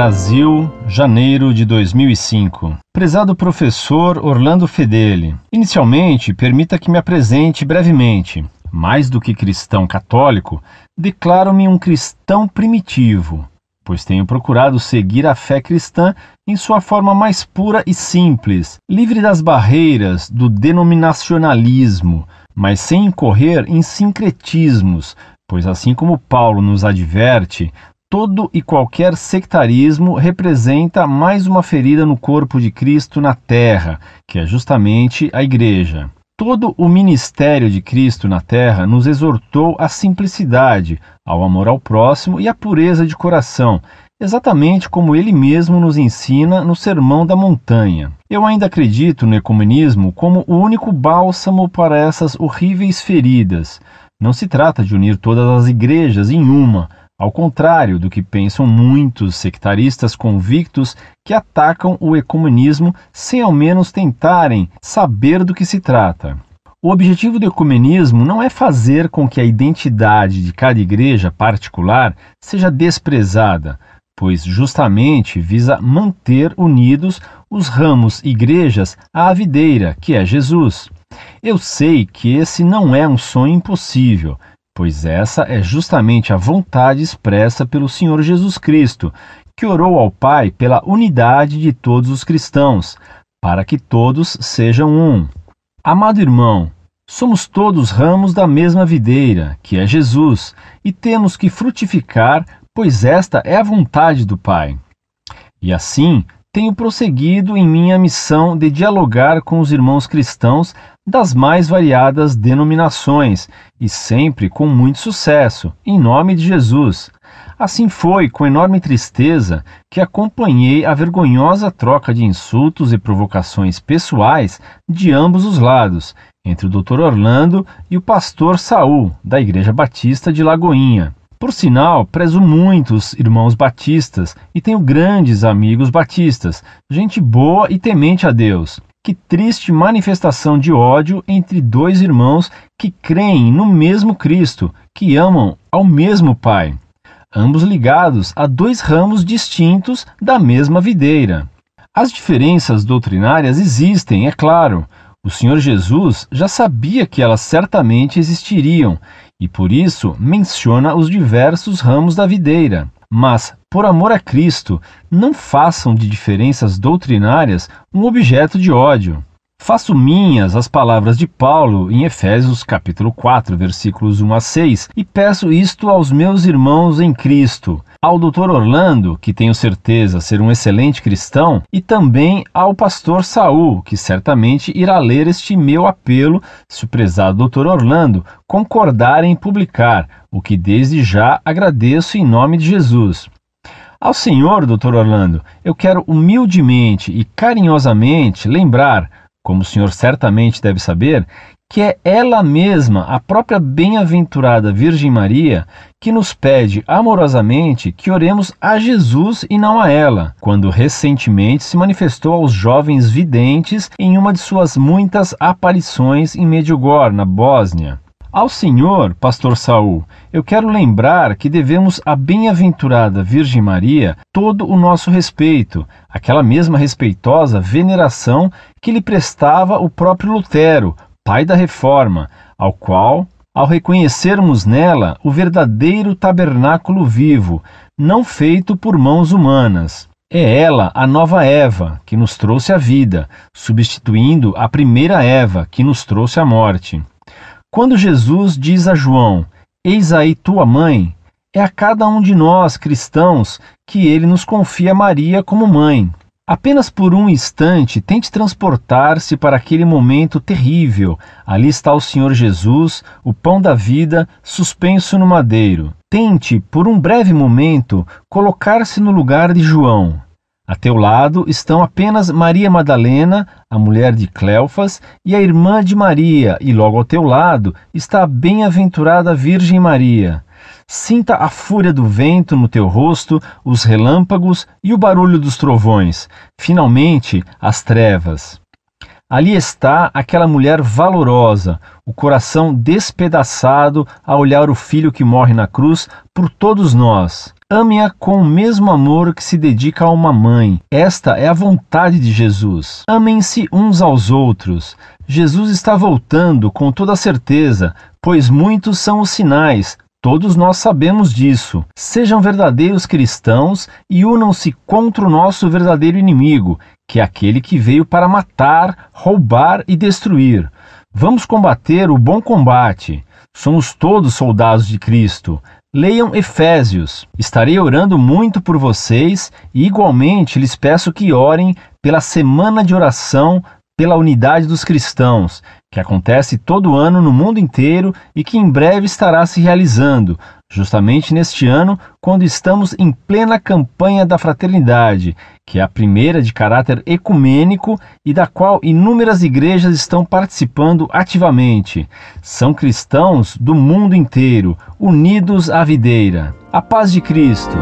Brasil, janeiro de 2005. Prezado professor Orlando Fedeli, inicialmente permita que me apresente brevemente. Mais do que cristão católico, declaro-me um cristão primitivo, pois tenho procurado seguir a fé cristã em sua forma mais pura e simples, livre das barreiras do denominacionalismo, mas sem incorrer em sincretismos, pois assim como Paulo nos adverte, todo e qualquer sectarismo representa mais uma ferida no corpo de Cristo na terra, que é justamente a Igreja. Todo o ministério de Cristo na terra nos exortou à simplicidade, ao amor ao próximo e à pureza de coração, exatamente como ele mesmo nos ensina no Sermão da Montanha. Eu ainda acredito no ecumenismo como o único bálsamo para essas horríveis feridas. Não se trata de unir todas as igrejas em uma, ao contrário do que pensam muitos sectaristas convictos que atacam o ecumenismo sem ao menos tentarem saber do que se trata. O objetivo do ecumenismo não é fazer com que a identidade de cada igreja particular seja desprezada, pois justamente visa manter unidos os ramos igrejas à videira, que é Jesus. Eu sei que esse não é um sonho impossível, pois essa é justamente a vontade expressa pelo Senhor Jesus Cristo, que orou ao Pai pela unidade de todos os cristãos, para que todos sejam um. Amado irmão, somos todos ramos da mesma videira, que é Jesus, e temos que frutificar, pois esta é a vontade do Pai. E assim, tenho prosseguido em minha missão de dialogar com os irmãos cristãos das mais variadas denominações e sempre com muito sucesso, em nome de Jesus. Assim foi com enorme tristeza que acompanhei a vergonhosa troca de insultos e provocações pessoais de ambos os lados, entre o Dr. Orlando e o pastor Saul, da Igreja Batista de Lagoinha. Por sinal, prezo muitos irmãos batistas e tenho grandes amigos batistas, gente boa e temente a Deus. Que triste manifestação de ódio entre dois irmãos que creem no mesmo Cristo, que amam ao mesmo Pai, ambos ligados a dois ramos distintos da mesma videira. As diferenças doutrinárias existem, é claro. O Senhor Jesus já sabia que elas certamente existiriam e por isso menciona os diversos ramos da videira. Mas, por amor a Cristo, não façam de diferenças doutrinárias um objeto de ódio. Faço minhas as palavras de Paulo em Efésios capítulo 4, versículos 1 a 6, e peço isto aos meus irmãos em Cristo, ao Dr. Orlando, que tenho certeza ser um excelente cristão, e também ao pastor Saul, que certamente irá ler este meu apelo, se o prezado Dr. Orlando concordar em publicar, o que desde já agradeço em nome de Jesus. Ao senhor, Dr. Orlando, eu quero humildemente e carinhosamente lembrar como o senhor certamente deve saber, que é ela mesma, a própria bem-aventurada Virgem Maria, que nos pede amorosamente que oremos a Jesus e não a ela, quando recentemente se manifestou aos jovens videntes em uma de suas muitas aparições em Medjugorje, na Bósnia. Ao senhor, pastor Saul, eu quero lembrar que devemos à bem-aventurada Virgem Maria todo o nosso respeito, aquela mesma respeitosa veneração que lhe prestava o próprio Lutero, pai da Reforma, ao qual, ao reconhecermos nela o verdadeiro tabernáculo vivo, não feito por mãos humanas. É ela a nova Eva, que nos trouxe a vida, substituindo a primeira Eva, que nos trouxe a morte. Quando Jesus diz a João: Eis aí tua mãe, é a cada um de nós cristãos que ele nos confia Maria como mãe. Apenas por um instante, tente transportar-se para aquele momento terrível. Ali está o Senhor Jesus, o pão da vida, suspenso no madeiro. Tente, por um breve momento, colocar-se no lugar de João. A teu lado estão apenas Maria Madalena, a mulher de Cleofas, e a irmã de Maria, e logo ao teu lado está a bem-aventurada Virgem Maria. Sinta a fúria do vento no teu rosto, os relâmpagos e o barulho dos trovões, finalmente as trevas. Ali está aquela mulher valorosa, o coração despedaçado a olhar o filho que morre na cruz por todos nós. Ame-a com o mesmo amor que se dedica a uma mãe. Esta é a vontade de Jesus. Amem-se uns aos outros. Jesus está voltando com toda certeza, pois muitos são os sinais. Todos nós sabemos disso. Sejam verdadeiros cristãos e unam-se contra o nosso verdadeiro inimigo, que é aquele que veio para matar, roubar e destruir. Vamos combater o bom combate. Somos todos soldados de Cristo. Leiam Efésios. Estarei orando muito por vocês e, igualmente, lhes peço que orem pela semana de oração pela unidade dos cristãos que acontece todo ano no mundo inteiro e que em breve estará se realizando, justamente neste ano, quando estamos em plena campanha da fraternidade, que é a primeira de caráter ecumênico e da qual inúmeras igrejas estão participando ativamente. São cristãos do mundo inteiro, unidos à videira. A paz de Cristo.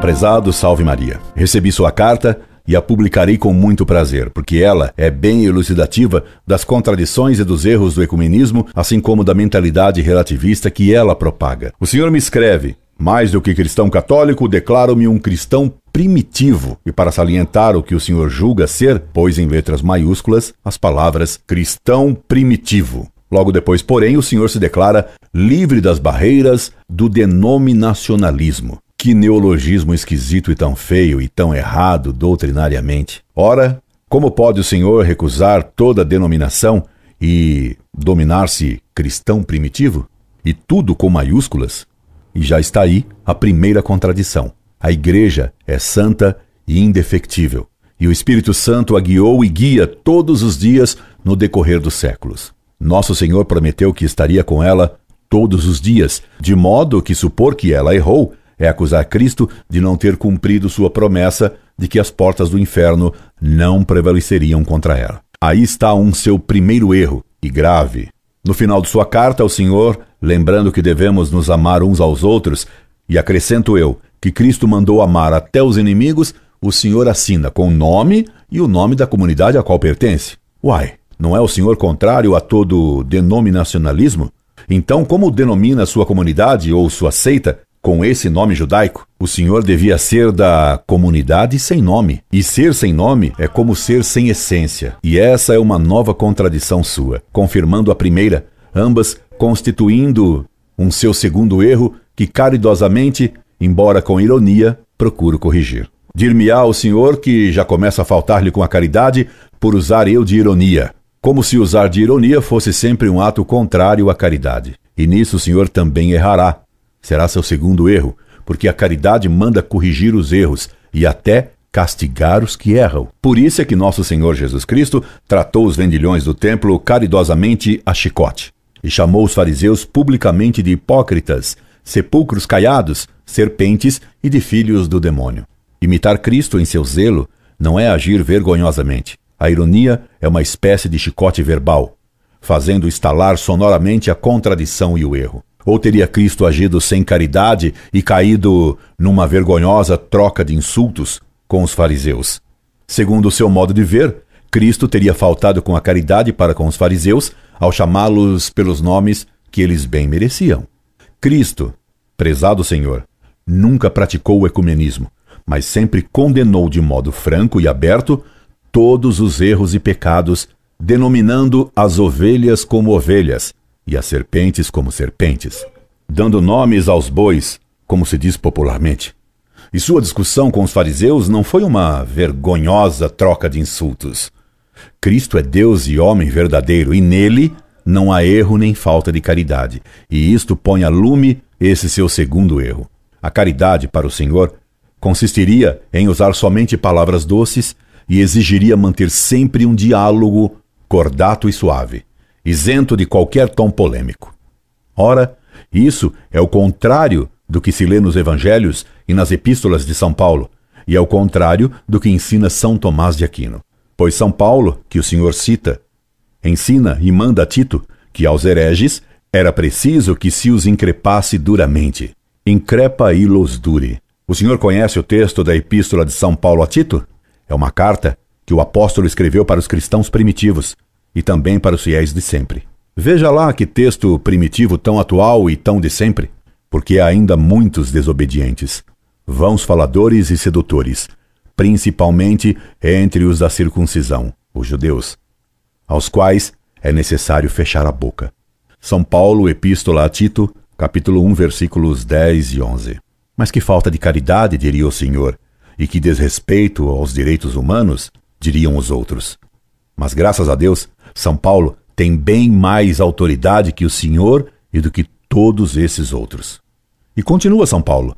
Prezado Salve Maria, recebi sua carta e a publicarei com muito prazer, porque ela é bem elucidativa das contradições e dos erros do ecumenismo, assim como da mentalidade relativista que ela propaga. O senhor me escreve. Mais do que cristão católico, declaro-me um cristão primitivo. E para salientar o que o senhor julga ser, pois em letras maiúsculas as palavras cristão primitivo. Logo depois, porém, o senhor se declara livre das barreiras do denominacionalismo. Que neologismo esquisito e tão feio e tão errado doutrinariamente. Ora, como pode o senhor recusar toda denominação e dominar-se cristão primitivo? E tudo com maiúsculas? E já está aí a primeira contradição. A Igreja é santa e indefectível, e o Espírito Santo a guiou e guia todos os dias no decorrer dos séculos. Nosso Senhor prometeu que estaria com ela todos os dias, de modo que supor que ela errou é acusar Cristo de não ter cumprido sua promessa de que as portas do inferno não prevaleceriam contra ela. Aí está um seu primeiro erro, e grave. No final de sua carta ao Senhor, lembrando que devemos nos amar uns aos outros, e acrescento eu que Cristo mandou amar até os inimigos, o Senhor assina com o nome e o nome da comunidade a qual pertence. Uai, não é o Senhor contrário a todo denominacionalismo? Então, como denomina sua comunidade ou sua seita com esse nome judaico, o senhor devia ser da comunidade sem nome. E ser sem nome é como ser sem essência. E essa é uma nova contradição sua, confirmando a primeira, ambas constituindo um seu segundo erro que caridosamente, embora com ironia, procuro corrigir. Dir-me-á o senhor que já começa a faltar-lhe com a caridade por usar eu de ironia, como se usar de ironia fosse sempre um ato contrário à caridade. E nisso o senhor também errará, Será seu segundo erro, porque a caridade manda corrigir os erros e até castigar os que erram. Por isso é que nosso Senhor Jesus Cristo tratou os vendilhões do templo caridosamente a chicote e chamou os fariseus publicamente de hipócritas, sepulcros caiados, serpentes e de filhos do demônio. Imitar Cristo em seu zelo não é agir vergonhosamente. A ironia é uma espécie de chicote verbal, fazendo estalar sonoramente a contradição e o erro. Ou teria Cristo agido sem caridade e caído numa vergonhosa troca de insultos com os fariseus? Segundo o seu modo de ver, Cristo teria faltado com a caridade para com os fariseus ao chamá-los pelos nomes que eles bem mereciam. Cristo, prezado Senhor, nunca praticou o ecumenismo, mas sempre condenou de modo franco e aberto todos os erros e pecados, denominando as ovelhas como ovelhas e as serpentes como serpentes, dando nomes aos bois, como se diz popularmente. E sua discussão com os fariseus não foi uma vergonhosa troca de insultos. Cristo é Deus e homem verdadeiro, e nele não há erro nem falta de caridade, e isto põe a lume esse seu segundo erro. A caridade para o Senhor consistiria em usar somente palavras doces e exigiria manter sempre um diálogo cordato e suave isento de qualquer tom polêmico. Ora, isso é o contrário do que se lê nos evangelhos e nas epístolas de São Paulo, e é o contrário do que ensina São Tomás de Aquino. Pois São Paulo, que o Senhor cita, ensina e manda a Tito que aos hereges era preciso que se os increpasse duramente. Increpa e los dure. O senhor conhece o texto da Epístola de São Paulo a Tito? É uma carta que o apóstolo escreveu para os cristãos primitivos, e também para os fiéis de sempre. Veja lá que texto primitivo tão atual e tão de sempre, porque há ainda muitos desobedientes, vãos faladores e sedutores, principalmente entre os da circuncisão, os judeus, aos quais é necessário fechar a boca. São Paulo, Epístola a Tito, capítulo 1, versículos 10 e 11. Mas que falta de caridade, diria o Senhor, e que desrespeito aos direitos humanos, diriam os outros. Mas graças a Deus, São Paulo tem bem mais autoridade que o senhor e do que todos esses outros. E continua São Paulo.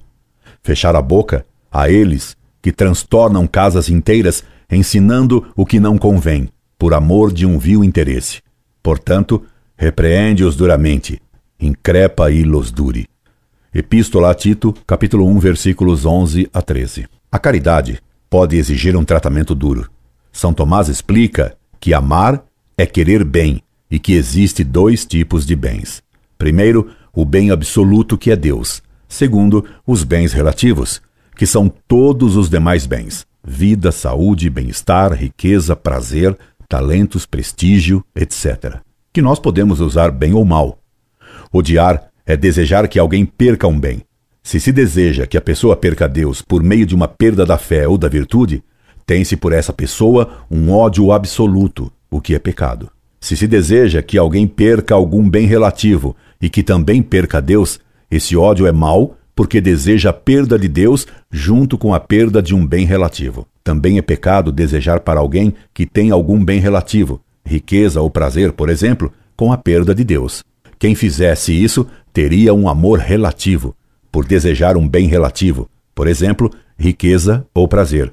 Fechar a boca a eles que transtornam casas inteiras ensinando o que não convém, por amor de um vil interesse. Portanto, repreende-os duramente, increpa e los dure. Epístola a Tito, capítulo 1, versículos 11 a 13. A caridade pode exigir um tratamento duro. São Tomás explica que amar é querer bem e que existe dois tipos de bens. Primeiro, o bem absoluto que é Deus. Segundo, os bens relativos, que são todos os demais bens: vida, saúde, bem-estar, riqueza, prazer, talentos, prestígio, etc. Que nós podemos usar bem ou mal. Odiar é desejar que alguém perca um bem. Se se deseja que a pessoa perca Deus por meio de uma perda da fé ou da virtude, tem-se por essa pessoa um ódio absoluto, o que é pecado. Se se deseja que alguém perca algum bem relativo e que também perca Deus, esse ódio é mau porque deseja a perda de Deus junto com a perda de um bem relativo. Também é pecado desejar para alguém que tem algum bem relativo, riqueza ou prazer, por exemplo, com a perda de Deus. Quem fizesse isso teria um amor relativo, por desejar um bem relativo, por exemplo, riqueza ou prazer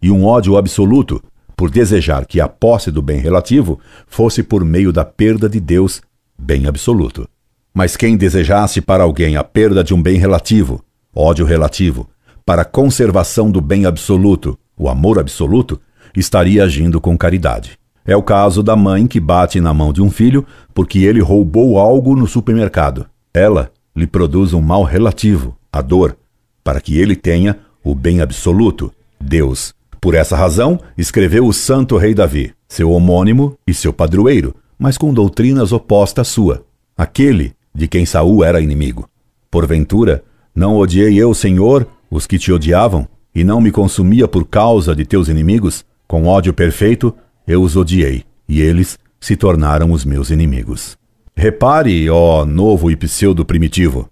e um ódio absoluto por desejar que a posse do bem relativo fosse por meio da perda de Deus, bem absoluto. Mas quem desejasse para alguém a perda de um bem relativo, ódio relativo, para conservação do bem absoluto, o amor absoluto, estaria agindo com caridade. É o caso da mãe que bate na mão de um filho porque ele roubou algo no supermercado. Ela lhe produz um mal relativo, a dor, para que ele tenha o bem absoluto, Deus, por essa razão, escreveu o santo rei Davi, seu homônimo e seu padroeiro, mas com doutrinas opostas à sua, aquele de quem Saul era inimigo. Porventura, não odiei eu, Senhor, os que te odiavam, e não me consumia por causa de teus inimigos? Com ódio perfeito, eu os odiei, e eles se tornaram os meus inimigos. Repare, ó novo e pseudo primitivo,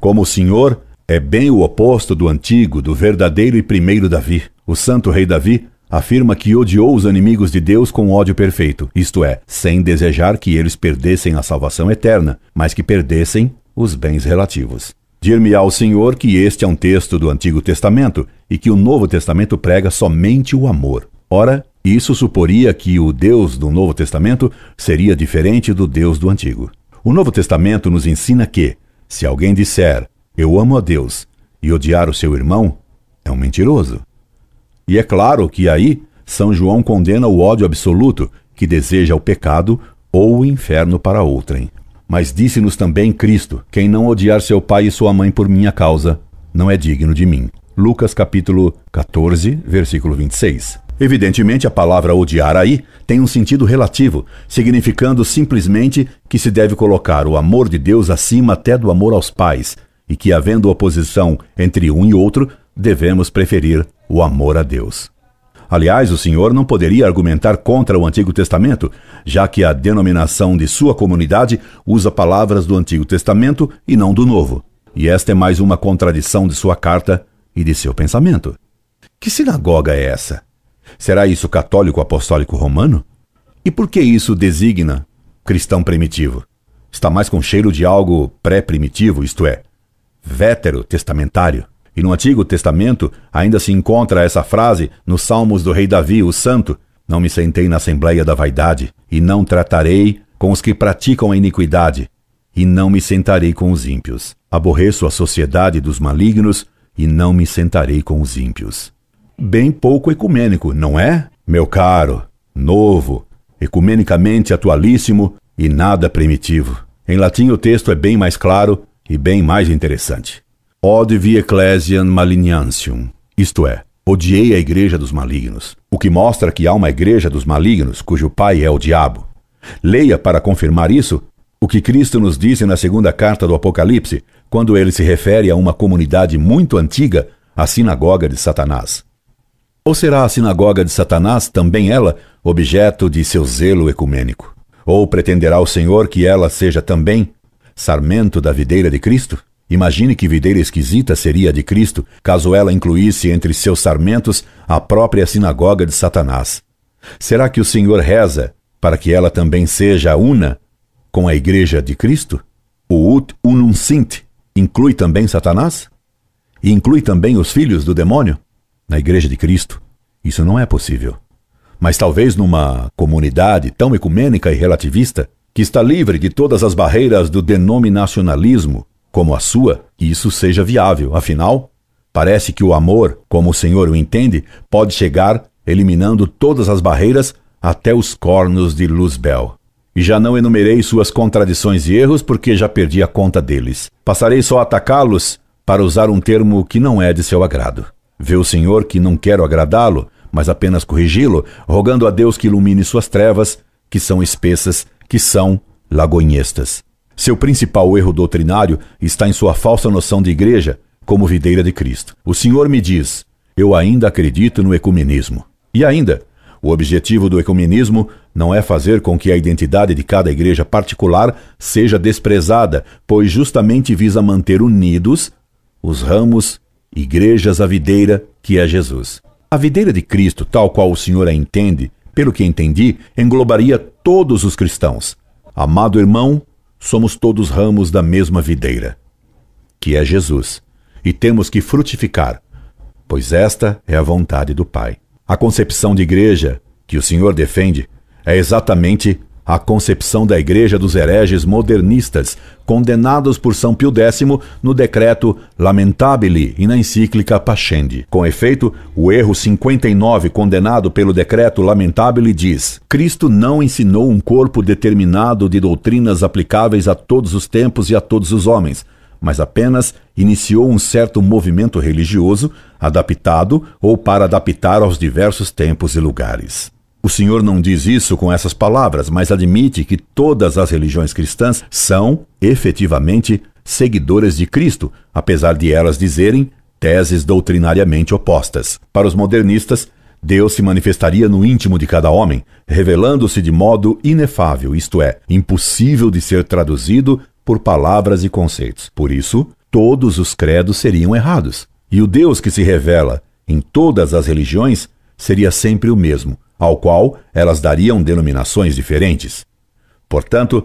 como o Senhor é bem o oposto do antigo, do verdadeiro e primeiro Davi. O santo rei Davi afirma que odiou os inimigos de Deus com ódio perfeito, isto é, sem desejar que eles perdessem a salvação eterna, mas que perdessem os bens relativos. Dir-me ao Senhor que este é um texto do Antigo Testamento e que o Novo Testamento prega somente o amor. Ora, isso suporia que o Deus do Novo Testamento seria diferente do Deus do Antigo. O Novo Testamento nos ensina que, se alguém disser eu amo a Deus e odiar o seu irmão, é um mentiroso. E é claro que aí São João condena o ódio absoluto, que deseja o pecado ou o inferno para outrem. Mas disse-nos também Cristo: quem não odiar seu pai e sua mãe por minha causa, não é digno de mim. Lucas capítulo 14, versículo 26. Evidentemente, a palavra odiar aí tem um sentido relativo, significando simplesmente que se deve colocar o amor de Deus acima até do amor aos pais, e que, havendo oposição entre um e outro, devemos preferir o amor a Deus. Aliás, o senhor não poderia argumentar contra o Antigo Testamento, já que a denominação de sua comunidade usa palavras do Antigo Testamento e não do Novo. E esta é mais uma contradição de sua carta e de seu pensamento. Que sinagoga é essa? Será isso católico apostólico romano? E por que isso designa cristão primitivo? Está mais com cheiro de algo pré-primitivo, isto é, vétero testamentário. E no Antigo Testamento ainda se encontra essa frase nos Salmos do Rei Davi, o Santo: Não me sentei na Assembleia da Vaidade, e não tratarei com os que praticam a iniquidade, e não me sentarei com os ímpios. Aborreço a sociedade dos malignos, e não me sentarei com os ímpios. Bem pouco ecumênico, não é? Meu caro, novo, ecumenicamente atualíssimo e nada primitivo. Em latim o texto é bem mais claro e bem mais interessante vi Ecclesiam Malignantium, isto é, odiei a igreja dos malignos, o que mostra que há uma igreja dos malignos cujo pai é o diabo. Leia para confirmar isso o que Cristo nos disse na segunda carta do Apocalipse, quando ele se refere a uma comunidade muito antiga, a sinagoga de Satanás. Ou será a sinagoga de Satanás também ela objeto de seu zelo ecumênico? Ou pretenderá o Senhor que ela seja também sarmento da videira de Cristo? Imagine que videira esquisita seria a de Cristo caso ela incluísse entre seus sarmentos a própria sinagoga de Satanás. Será que o Senhor reza para que ela também seja una com a igreja de Cristo? O ut unum sint inclui também Satanás? E inclui também os filhos do demônio? Na igreja de Cristo, isso não é possível. Mas talvez numa comunidade tão ecumênica e relativista, que está livre de todas as barreiras do denominacionalismo como a sua, isso seja viável. Afinal, parece que o amor, como o Senhor o entende, pode chegar eliminando todas as barreiras até os cornos de Luzbel. E já não enumerei suas contradições e erros porque já perdi a conta deles. Passarei só a atacá-los para usar um termo que não é de seu agrado. Vê o Senhor que não quero agradá-lo, mas apenas corrigi-lo, rogando a Deus que ilumine suas trevas, que são espessas, que são lagonhestas. Seu principal erro doutrinário está em sua falsa noção de igreja como videira de Cristo. O Senhor me diz: Eu ainda acredito no ecumenismo. E ainda, o objetivo do ecumenismo não é fazer com que a identidade de cada igreja particular seja desprezada, pois justamente visa manter unidos os ramos, igrejas, a videira que é Jesus. A videira de Cristo, tal qual o Senhor a entende, pelo que entendi, englobaria todos os cristãos. Amado irmão, somos todos ramos da mesma videira, que é Jesus, e temos que frutificar, pois esta é a vontade do Pai. A concepção de igreja que o Senhor defende é exatamente a concepção da Igreja dos hereges modernistas, condenados por São Pio X no decreto Lamentabile e na encíclica Pascendi. Com efeito, o erro 59 condenado pelo decreto Lamentabile diz: Cristo não ensinou um corpo determinado de doutrinas aplicáveis a todos os tempos e a todos os homens, mas apenas iniciou um certo movimento religioso adaptado ou para adaptar aos diversos tempos e lugares. O Senhor não diz isso com essas palavras, mas admite que todas as religiões cristãs são, efetivamente, seguidoras de Cristo, apesar de elas dizerem teses doutrinariamente opostas. Para os modernistas, Deus se manifestaria no íntimo de cada homem, revelando-se de modo inefável, isto é, impossível de ser traduzido por palavras e conceitos. Por isso, todos os credos seriam errados. E o Deus que se revela em todas as religiões seria sempre o mesmo, ao qual elas dariam denominações diferentes. Portanto,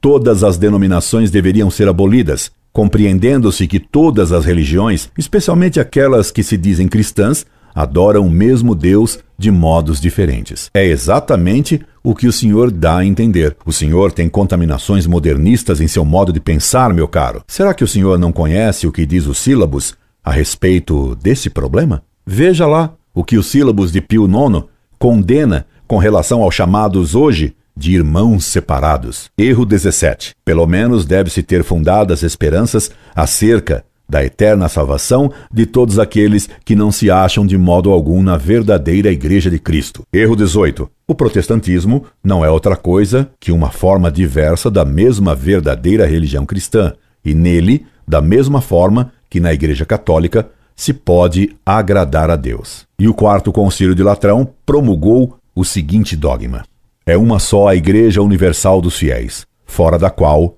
todas as denominações deveriam ser abolidas, compreendendo-se que todas as religiões, especialmente aquelas que se dizem cristãs, adoram o mesmo Deus de modos diferentes. É exatamente o que o senhor dá a entender. O senhor tem contaminações modernistas em seu modo de pensar, meu caro. Será que o senhor não conhece o que diz o Sílabus a respeito desse problema? Veja lá o que o Sílabus de Pio IX condena com relação aos chamados hoje de irmãos separados. Erro 17. Pelo menos deve-se ter fundadas esperanças acerca da eterna salvação de todos aqueles que não se acham de modo algum na verdadeira Igreja de Cristo. Erro 18. O protestantismo não é outra coisa que uma forma diversa da mesma verdadeira religião cristã, e nele, da mesma forma que na Igreja Católica, se pode agradar a Deus. E o quarto concílio de Latrão promulgou o seguinte dogma: É uma só a Igreja Universal dos Fiéis, fora da qual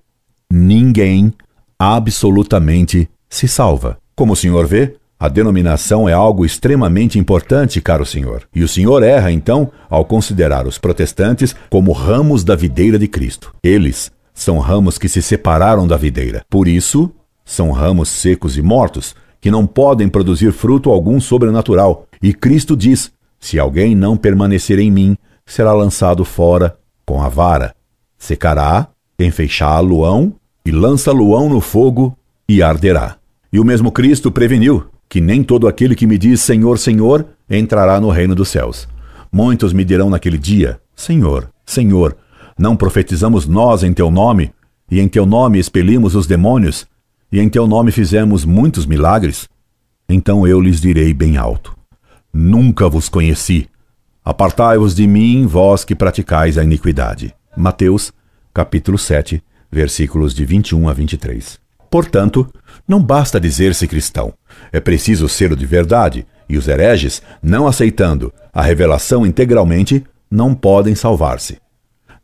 ninguém absolutamente se salva. Como o senhor vê, a denominação é algo extremamente importante, caro senhor. E o senhor erra, então, ao considerar os protestantes como ramos da videira de Cristo. Eles são ramos que se separaram da videira. Por isso, são ramos secos e mortos, que não podem produzir fruto algum sobrenatural. E Cristo diz: Se alguém não permanecer em mim, será lançado fora com a vara. Secará, enfeixá Luão e lança Luão no fogo e arderá. E o mesmo Cristo preveniu que nem todo aquele que me diz Senhor, Senhor entrará no reino dos céus. Muitos me dirão naquele dia: Senhor, Senhor, não profetizamos nós em teu nome, e em teu nome expelimos os demônios, e em teu nome fizemos muitos milagres, então eu lhes direi bem alto: Nunca vos conheci. Apartai-vos de mim, vós que praticais a iniquidade. Mateus, capítulo 7, versículos de 21 a 23. Portanto, não basta dizer-se cristão. É preciso ser o de verdade, e os hereges, não aceitando a revelação integralmente, não podem salvar-se.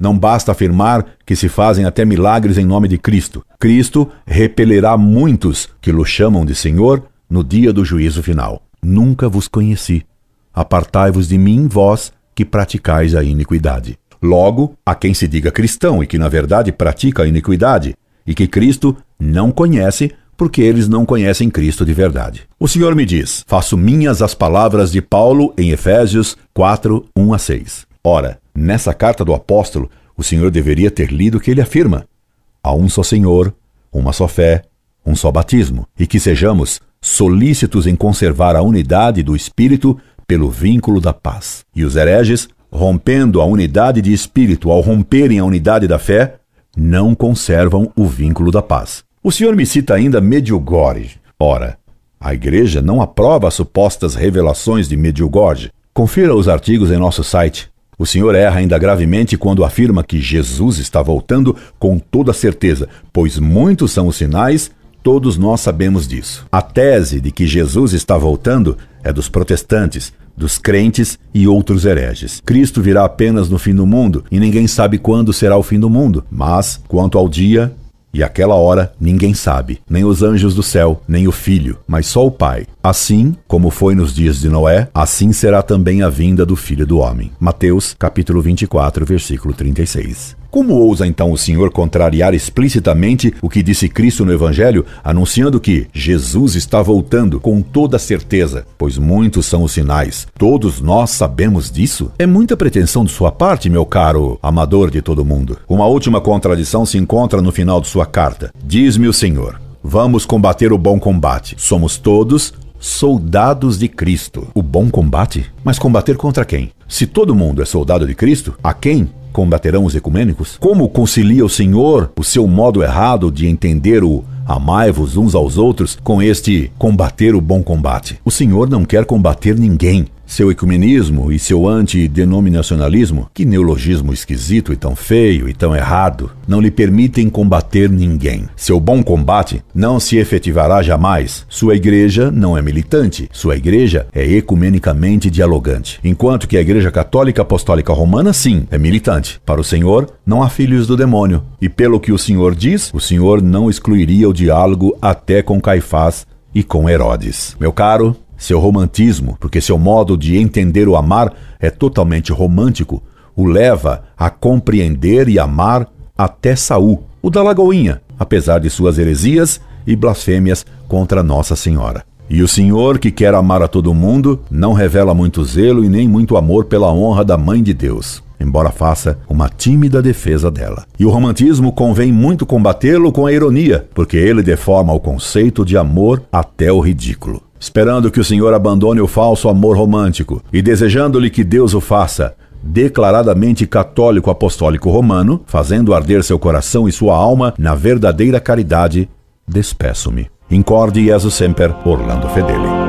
Não basta afirmar que se fazem até milagres em nome de Cristo. Cristo repelerá muitos que lo chamam de Senhor no dia do juízo final. Nunca vos conheci. Apartai-vos de mim, vós que praticais a iniquidade. Logo, a quem se diga cristão e que na verdade pratica a iniquidade, e que Cristo não conhece, porque eles não conhecem Cristo de verdade. O Senhor me diz: Faço minhas as palavras de Paulo em Efésios 4, 1 a 6. Ora, Nessa carta do apóstolo, o senhor deveria ter lido que ele afirma: há um só Senhor, uma só fé, um só batismo, e que sejamos solícitos em conservar a unidade do espírito pelo vínculo da paz. E os hereges, rompendo a unidade de espírito ao romperem a unidade da fé, não conservam o vínculo da paz. O senhor me cita ainda Medjugorje. Ora, a igreja não aprova as supostas revelações de Medjugorje. Confira os artigos em nosso site o Senhor erra ainda gravemente quando afirma que Jesus está voltando com toda certeza, pois muitos são os sinais, todos nós sabemos disso. A tese de que Jesus está voltando é dos protestantes, dos crentes e outros hereges. Cristo virá apenas no fim do mundo e ninguém sabe quando será o fim do mundo, mas quanto ao dia, e aquela hora ninguém sabe, nem os anjos do céu, nem o filho, mas só o Pai. Assim como foi nos dias de Noé, assim será também a vinda do Filho do Homem. Mateus, capítulo 24, versículo 36. Como ousa então o Senhor contrariar explicitamente o que disse Cristo no Evangelho, anunciando que Jesus está voltando com toda certeza, pois muitos são os sinais. Todos nós sabemos disso? É muita pretensão de sua parte, meu caro amador de todo mundo. Uma última contradição se encontra no final de sua carta. Diz-me o Senhor. Vamos combater o bom combate. Somos todos soldados de Cristo. O bom combate? Mas combater contra quem? Se todo mundo é soldado de Cristo, a quem combaterão os ecumênicos? Como concilia o Senhor o seu modo errado de entender o amai-vos uns aos outros com este combater o bom combate? O Senhor não quer combater ninguém seu ecumenismo e seu antidenominacionalismo, que neologismo esquisito e tão feio e tão errado, não lhe permitem combater ninguém. Seu bom combate não se efetivará jamais. Sua igreja não é militante, sua igreja é ecumenicamente dialogante. Enquanto que a Igreja Católica Apostólica Romana, sim, é militante. Para o Senhor, não há filhos do demônio. E pelo que o Senhor diz, o Senhor não excluiria o diálogo até com Caifás e com Herodes. Meu caro, seu romantismo, porque seu modo de entender o amar é totalmente romântico, o leva a compreender e amar até Saul, o da Lagoinha, apesar de suas heresias e blasfêmias contra Nossa Senhora. E o Senhor, que quer amar a todo mundo, não revela muito zelo e nem muito amor pela honra da Mãe de Deus, embora faça uma tímida defesa dela. E o romantismo convém muito combatê-lo com a ironia, porque ele deforma o conceito de amor até o ridículo esperando que o senhor abandone o falso amor romântico e desejando-lhe que Deus o faça, declaradamente católico apostólico romano, fazendo arder seu coração e sua alma na verdadeira caridade, despeço-me. Incorde Jesus Semper, Orlando Fedeli.